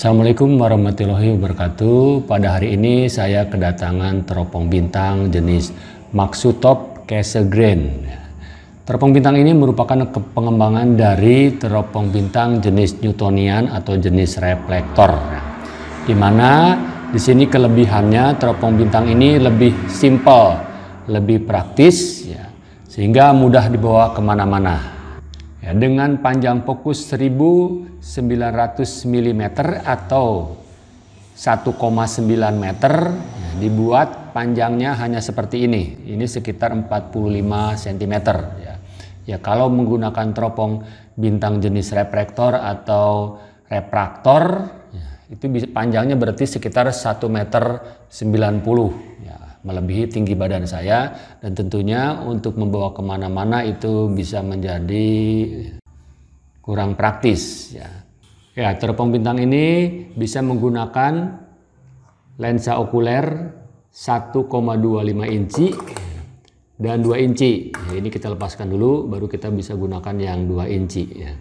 Assalamualaikum warahmatullahi wabarakatuh. Pada hari ini saya kedatangan teropong bintang jenis Maxutop Cassegrain. Teropong bintang ini merupakan pengembangan dari teropong bintang jenis Newtonian atau jenis reflektor. Di mana di sini kelebihannya teropong bintang ini lebih simple, lebih praktis, ya, sehingga mudah dibawa kemana-mana dengan panjang fokus 1900 mm atau 1,9 meter ya, dibuat panjangnya hanya seperti ini ini sekitar 45 cm ya. ya kalau menggunakan teropong bintang jenis reflektor atau refraktor ya, itu panjangnya berarti sekitar 1 meter 90 ya melebihi tinggi badan saya dan tentunya untuk membawa kemana-mana itu bisa menjadi kurang praktis ya. Ya, teropong bintang ini bisa menggunakan lensa okuler 1,25 inci dan 2 inci. Ya, ini kita lepaskan dulu baru kita bisa gunakan yang 2 inci ya.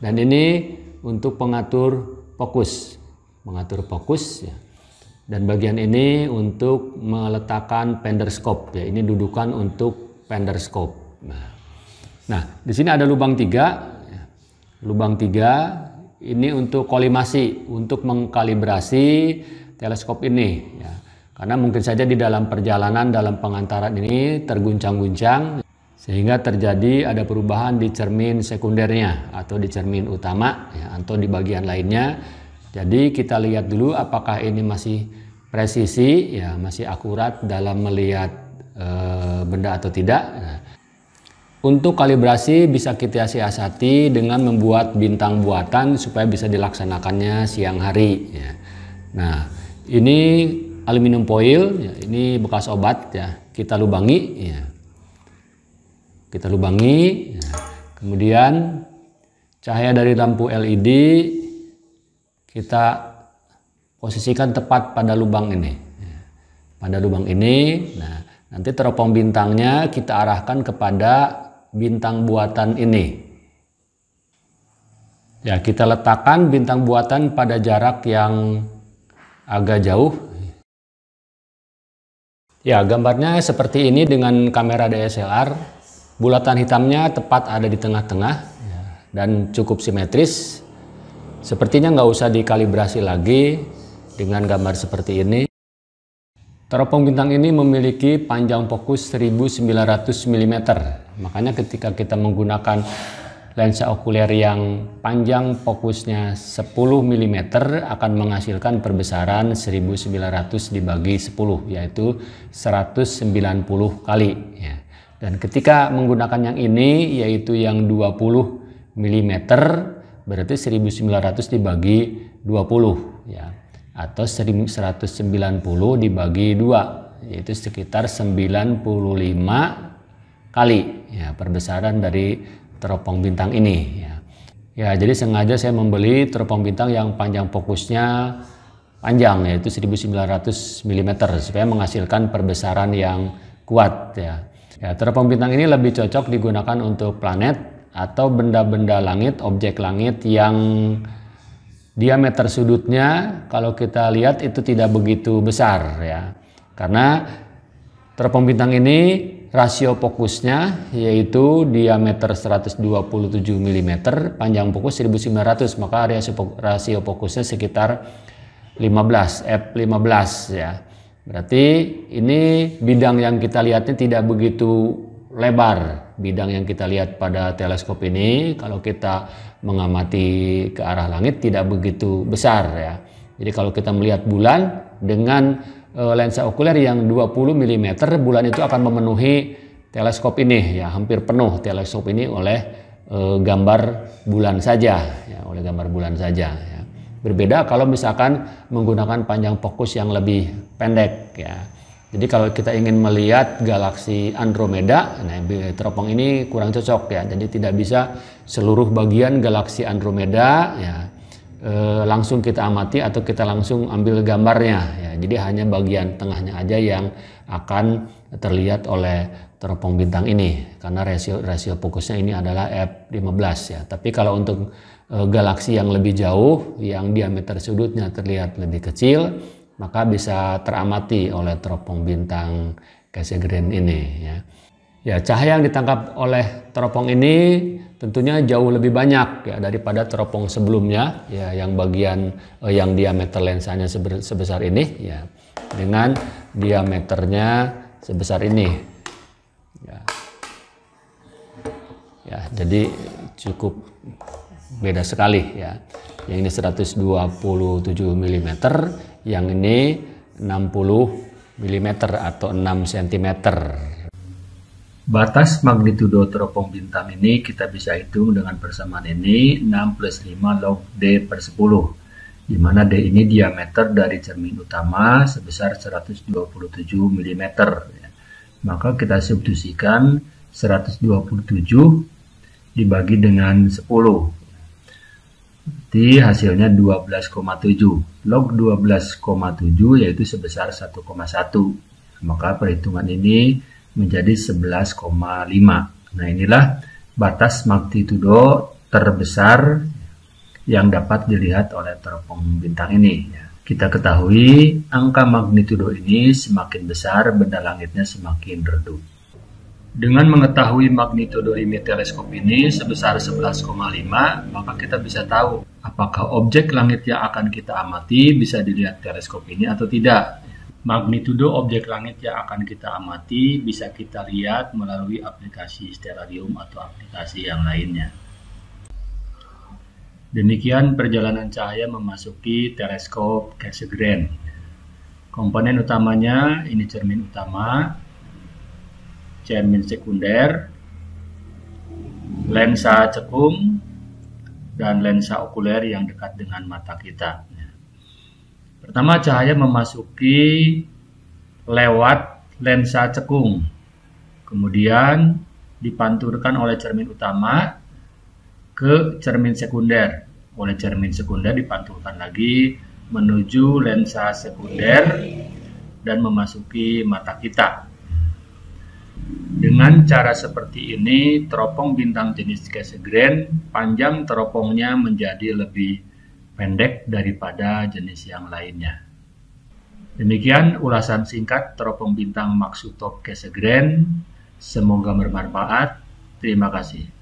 Dan ini untuk pengatur fokus. Mengatur fokus ya. Dan bagian ini untuk meletakkan pender ya. Ini dudukan untuk pender Nah, nah di sini ada lubang tiga. Lubang tiga ini untuk kolimasi, untuk mengkalibrasi teleskop ini. Ya. Karena mungkin saja di dalam perjalanan dalam pengantaran ini terguncang-guncang sehingga terjadi ada perubahan di cermin sekundernya atau di cermin utama ya, atau di bagian lainnya jadi kita lihat dulu apakah ini masih presisi, ya masih akurat dalam melihat e, benda atau tidak. Nah, untuk kalibrasi bisa kita siasati dengan membuat bintang buatan supaya bisa dilaksanakannya siang hari. Ya. Nah, ini aluminium foil, ya, ini bekas obat ya. Kita lubangi, ya. kita lubangi. Ya. Kemudian cahaya dari lampu LED kita posisikan tepat pada lubang ini. Pada lubang ini, nah nanti teropong bintangnya kita arahkan kepada bintang buatan ini. Ya, kita letakkan bintang buatan pada jarak yang agak jauh. Ya, gambarnya seperti ini dengan kamera DSLR. Bulatan hitamnya tepat ada di tengah-tengah ya, dan cukup simetris. Sepertinya nggak usah dikalibrasi lagi dengan gambar seperti ini. Teropong bintang ini memiliki panjang fokus 1900 mm. Makanya ketika kita menggunakan lensa okuler yang panjang fokusnya 10 mm akan menghasilkan perbesaran 1900 dibagi 10 yaitu 190 kali ya. Dan ketika menggunakan yang ini yaitu yang 20 mm berarti 1900 dibagi 20 ya atau 190 dibagi 2 yaitu sekitar 95 kali ya perbesaran dari teropong bintang ini ya. ya jadi sengaja saya membeli teropong bintang yang panjang fokusnya panjang yaitu 1900 mm supaya menghasilkan perbesaran yang kuat ya. ya teropong bintang ini lebih cocok digunakan untuk planet atau benda-benda langit, objek langit yang diameter sudutnya kalau kita lihat itu tidak begitu besar ya. Karena teropong bintang ini rasio fokusnya yaitu diameter 127 mm, panjang fokus 1900, maka rasio fokusnya sekitar 15 F15 ya. Berarti ini bidang yang kita lihatnya tidak begitu lebar bidang yang kita lihat pada teleskop ini kalau kita mengamati ke arah langit tidak begitu besar ya. Jadi kalau kita melihat bulan dengan e, lensa okuler yang 20 mm bulan itu akan memenuhi teleskop ini ya hampir penuh teleskop ini oleh e, gambar bulan saja ya oleh gambar bulan saja ya. Berbeda kalau misalkan menggunakan panjang fokus yang lebih pendek ya jadi kalau kita ingin melihat galaksi Andromeda, nah teropong ini kurang cocok ya. Jadi tidak bisa seluruh bagian galaksi Andromeda ya e, langsung kita amati atau kita langsung ambil gambarnya ya. Jadi hanya bagian tengahnya aja yang akan terlihat oleh teropong bintang ini karena rasio rasio fokusnya ini adalah F15 ya. Tapi kalau untuk e, galaksi yang lebih jauh yang diameter sudutnya terlihat lebih kecil maka bisa teramati oleh teropong bintang Cassia ini ya. Ya, cahaya yang ditangkap oleh teropong ini tentunya jauh lebih banyak ya daripada teropong sebelumnya ya yang bagian eh, yang diameter lensanya sebesar ini ya dengan diameternya sebesar ini. Ya. Ya, jadi cukup beda sekali ya yang ini 127 mm yang ini 60 mm atau 6 cm Batas magnitudo teropong bintang ini kita bisa hitung dengan persamaan ini 6 plus 5 log D per 10 di mana D ini diameter dari cermin utama sebesar 127 mm maka kita substitusikan 127 dibagi dengan 10 Berarti hasilnya 12,7. Log 12,7 yaitu sebesar 1,1. Maka perhitungan ini menjadi 11,5. Nah inilah batas magnitudo terbesar yang dapat dilihat oleh teropong bintang ini. Kita ketahui angka magnitudo ini semakin besar benda langitnya semakin redup. Dengan mengetahui magnitudo magnitodorimi teleskop ini sebesar 11,5, maka kita bisa tahu apakah objek langit yang akan kita amati bisa dilihat teleskop ini atau tidak. Magnitudo objek langit yang akan kita amati bisa kita lihat melalui aplikasi stellarium atau aplikasi yang lainnya. Demikian perjalanan cahaya memasuki teleskop Cassegrain. Komponen utamanya ini cermin utama, cermin sekunder, lensa cekung, dan lensa okuler yang dekat dengan mata kita. Pertama, cahaya memasuki lewat lensa cekung, kemudian dipanturkan oleh cermin utama ke cermin sekunder. Oleh cermin sekunder dipantulkan lagi menuju lensa sekunder dan memasuki mata kita. Dengan cara seperti ini, teropong bintang jenis Cassegrain panjang teropongnya menjadi lebih pendek daripada jenis yang lainnya. Demikian ulasan singkat teropong bintang Maksutop Cassegrain. Semoga bermanfaat. Terima kasih.